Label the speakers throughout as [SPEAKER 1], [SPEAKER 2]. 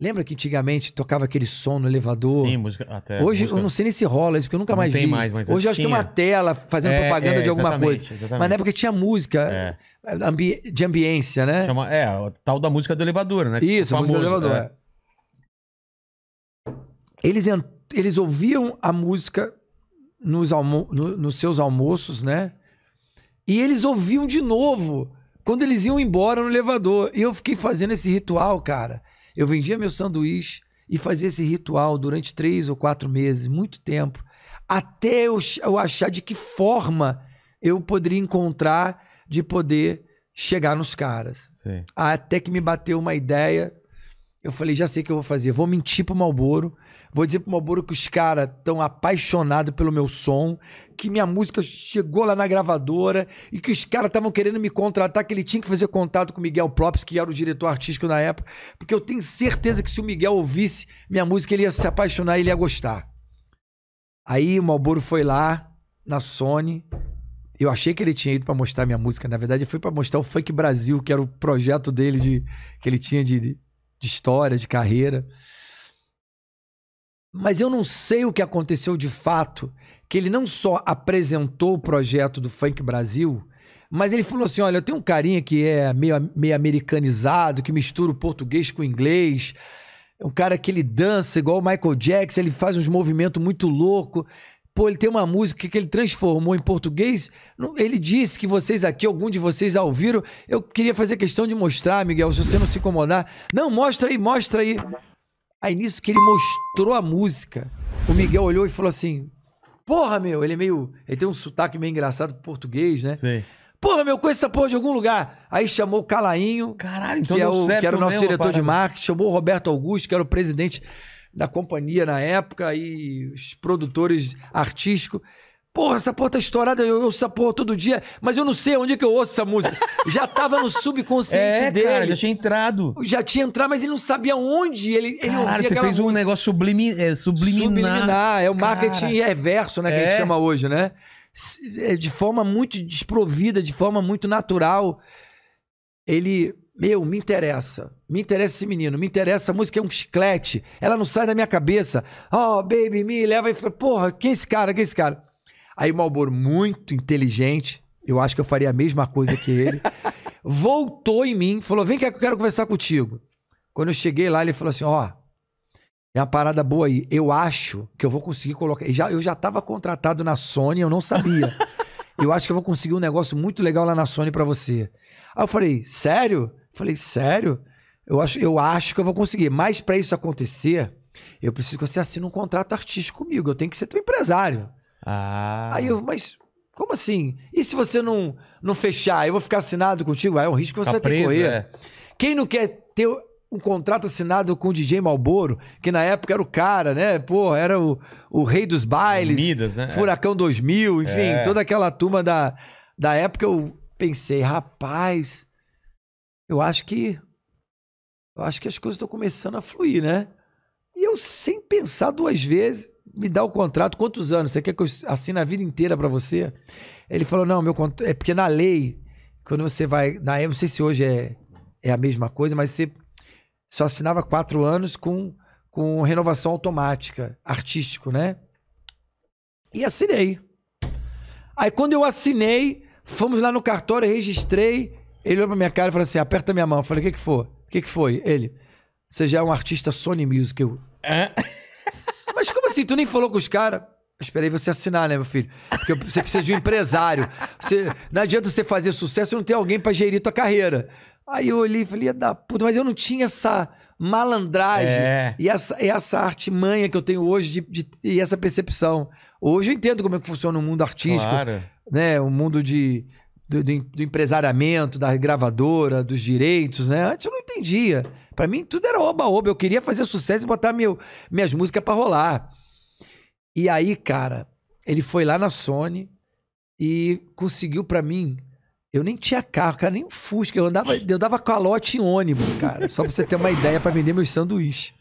[SPEAKER 1] Lembra que antigamente tocava aquele som no elevador? Sim, música. Até Hoje música... eu não sei nem se rola isso, porque eu nunca não mais tem vi. Mais, mas Hoje eu acho tinha. que é uma tela fazendo é, propaganda é, de alguma coisa. Exatamente. Mas na época tinha música é. ambi... de ambiência, né? Chama... É, o tal da música do elevador, né? Isso, a música do elevador. É. É. Eles, Eles ouviam a música nos, almo... no... nos seus almoços, né? E eles ouviam de novo quando eles iam embora no elevador. E eu fiquei fazendo esse ritual, cara. Eu vendia meu sanduíche e fazia esse ritual durante três ou quatro meses, muito tempo, até eu, eu achar de que forma eu poderia encontrar de poder chegar nos caras. Sim. Até que me bateu uma ideia eu falei, já sei o que eu vou fazer. Vou mentir pro Malboro. Vou dizer pro Malboro que os caras estão apaixonados pelo meu som, que minha música chegou lá na gravadora e que os caras estavam querendo me contratar, que ele tinha que fazer contato com o Miguel Props, que era o diretor artístico na época, porque eu tenho certeza que se o Miguel ouvisse minha música, ele ia se apaixonar, ele ia gostar. Aí o Malboro foi lá na Sony, eu achei que ele tinha ido para mostrar minha música. Na verdade, foi para mostrar o Funk Brasil, que era o projeto dele de que ele tinha de, de, de história, de carreira. Mas eu não sei o que aconteceu de fato, que ele não só apresentou o projeto do Funk Brasil, mas ele falou assim: olha, eu tenho um carinha que é meio, meio americanizado, que mistura o português com o inglês. É um cara que ele dança igual o Michael Jackson, ele faz uns movimentos muito louco. Pô, ele tem uma música que ele transformou em português. Ele disse que vocês aqui, algum de vocês já ouviram. Eu queria fazer questão de mostrar, Miguel, se você não se incomodar. Não, mostra aí, mostra aí. Aí nisso que ele mostrou a música, o Miguel olhou e falou assim: Porra, meu, ele é meio. Ele tem um sotaque meio engraçado português, né? Sim. Porra, meu, conheço essa porra de algum lugar. Aí chamou o Calainho, Caralho, então que, é o, que era o nosso mesmo, diretor de marketing, chamou o Roberto Augusto, que era o presidente da companhia na época e os produtores artísticos. Porra, essa porra tá estourada, eu ouço essa porra todo dia, mas eu não sei onde é que eu ouço essa música. Já tava no subconsciente é, dele. Cara, já tinha entrado. Já tinha entrado, mas ele não sabia onde ele, ele ouvia você fez música. um negócio sublimi, é, subliminar. Subliminar, é o marketing cara. reverso, né, que é. a gente é. chama hoje, né? É, de forma muito desprovida, de forma muito natural. Ele meu, me interessa. Me interessa esse menino. Me interessa. A música é um chiclete. Ela não sai da minha cabeça. Oh, baby, me leva. E fala, porra, quem é esse cara? Quem é esse cara? Aí o Malboro, muito inteligente. Eu acho que eu faria a mesma coisa que ele. voltou em mim. Falou, vem cá que eu quero conversar contigo. Quando eu cheguei lá, ele falou assim, ó... Oh, é uma parada boa aí. Eu acho que eu vou conseguir colocar. Já, eu já estava contratado na Sony, eu não sabia. eu acho que eu vou conseguir um negócio muito legal lá na Sony para você. Aí eu falei, sério? Falei, sério? Eu acho, eu acho que eu vou conseguir. Mas para isso acontecer, eu preciso que você assine um contrato artístico comigo. Eu tenho que ser teu empresário. Ah. Aí eu, mas como assim? E se você não, não fechar, eu vou ficar assinado contigo? Aí é um risco que você Capriso, vai ter que correr. É. Quem não quer ter um contrato assinado com o DJ Malboro, que na época era o cara, né? Pô, era o, o rei dos bailes. Unidas, né? É. Furacão é. 2000, enfim, é. toda aquela turma da, da época. Eu pensei, rapaz, eu acho que eu acho que as coisas estão começando a fluir, né? E eu, sem pensar duas vezes, me dá o contrato, quantos anos? Você quer que eu assine a vida inteira para você? Ele falou, não, meu contrato. É porque na lei, quando você vai. Na eu não sei se hoje é, é a mesma coisa, mas você só assinava quatro anos com, com renovação automática, artístico, né? E assinei. Aí quando eu assinei, fomos lá no cartório, registrei ele olhou pra minha cara e falou assim: aperta minha mão. Eu falei: o que que foi? O que que foi? Ele: você já é um artista Sony Music. Eu. É? Mas como assim? Tu nem falou com os caras? Esperei você assinar, né, meu filho? Porque você precisa de um empresário. Você, não adianta você fazer sucesso e não ter alguém para gerir tua carreira. Aí eu olhei e falei, da puta, mas eu não tinha essa malandragem é. e essa, essa arte manha que eu tenho hoje de, de, e essa percepção. Hoje eu entendo como é que funciona o mundo artístico, claro. né? O mundo de, do, do, do empresariamento, da gravadora, dos direitos, né? Antes eu não entendia. Para mim, tudo era oba-oba. Eu queria fazer sucesso e botar meu, minhas músicas para rolar. E aí, cara, ele foi lá na Sony e conseguiu para mim. Eu nem tinha carro, cara, nem um Fusca. Eu andava, eu dava calote em ônibus, cara. Só pra você ter uma ideia, para vender meus sanduíches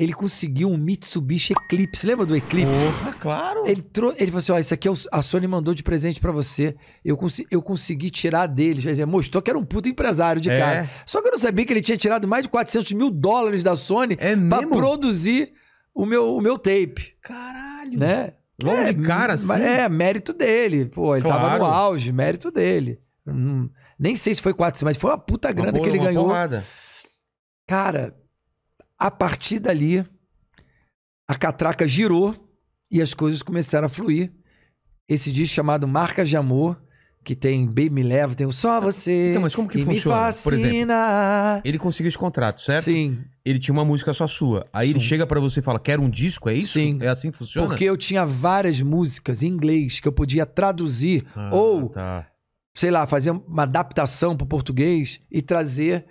[SPEAKER 1] ele conseguiu um Mitsubishi Eclipse. Lembra do Eclipse? Porra, claro. Ele, trou ele falou assim: ó, isso aqui é o, a Sony mandou de presente para você. Eu, cons eu consegui tirar dele. Quer dizer, mostrou que era um puto empresário de é. cara. Só que eu não sabia que ele tinha tirado mais de 400 mil dólares da Sony é pra mesmo? produzir o meu, o meu tape. Caralho. Né? Logo é, de cara, assim. É, mérito dele. Pô, ele claro. tava no auge, mérito dele. Hum, nem sei se foi 400, mas foi uma puta grana uma boa, que ele ganhou. Porrada. Cara, a partir dali, a catraca girou e as coisas começaram a fluir. Esse disco chamado Marcas de Amor, que tem Baby Me Leva, tem o Só ah, Você. Então, mas como que, que funciona? Por exemplo, ele conseguiu esse contrato, certo? Sim. Ele tinha uma música só sua. Aí Sim. ele chega para você e fala: "Quero um disco, é isso?" Sim. É assim que funciona? Porque eu tinha várias músicas em inglês que eu podia traduzir ah, ou tá. sei lá, fazer uma adaptação para português e trazer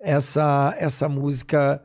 [SPEAKER 1] essa essa música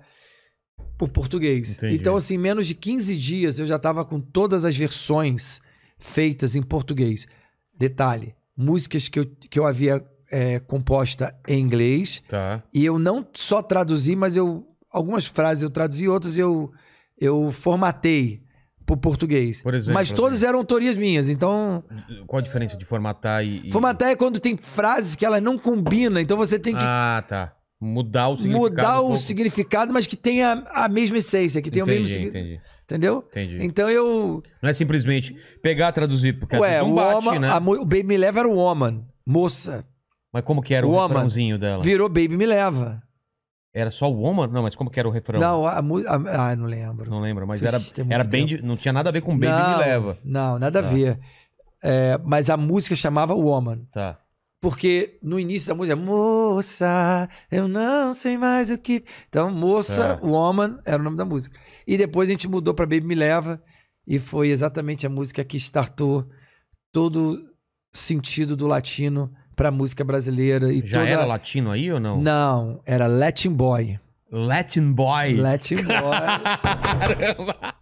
[SPEAKER 1] por português. Entendi. Então, assim, menos de 15 dias eu já estava com todas as versões feitas em português. Detalhe: músicas que eu, que eu havia é, composta em inglês. Tá. E eu não só traduzi, mas eu. Algumas frases eu traduzi, outras eu, eu formatei para o português. Por exemplo, mas todas assim. eram autorias minhas, então. Qual a diferença de formatar e, e. Formatar é quando tem frases que ela não combina, então você tem que. Ah, tá Mudar o significado. Mudar um o significado, mas que tenha a mesma essência, que tenha entendi, o mesmo significado. Entendi. Entendeu? Entendi. Então eu. Não é simplesmente pegar, traduzir, porque Ué, não bate, woman, né? A, o Baby Me Leva era o Woman, moça. Mas como que era o, refrãozinho dela? Virou Baby Me Leva. Era só o Woman? Não, mas como que era o refrão? Não, a música. Ah, não lembro. Não lembro, mas era, era bem. De, não tinha nada a ver com Baby não, Me Leva. Não, nada tá. a ver. É, mas a música chamava Woman. Tá. Porque no início da música, moça, eu não sei mais o que. Então, moça, é. woman era o nome da música. E depois a gente mudou para Baby Me Leva, e foi exatamente a música que startou todo sentido do latino para a música brasileira. E Já toda... era latino aí ou não? Não, era Latin Boy. Latin Boy. Latin Boy. Caramba!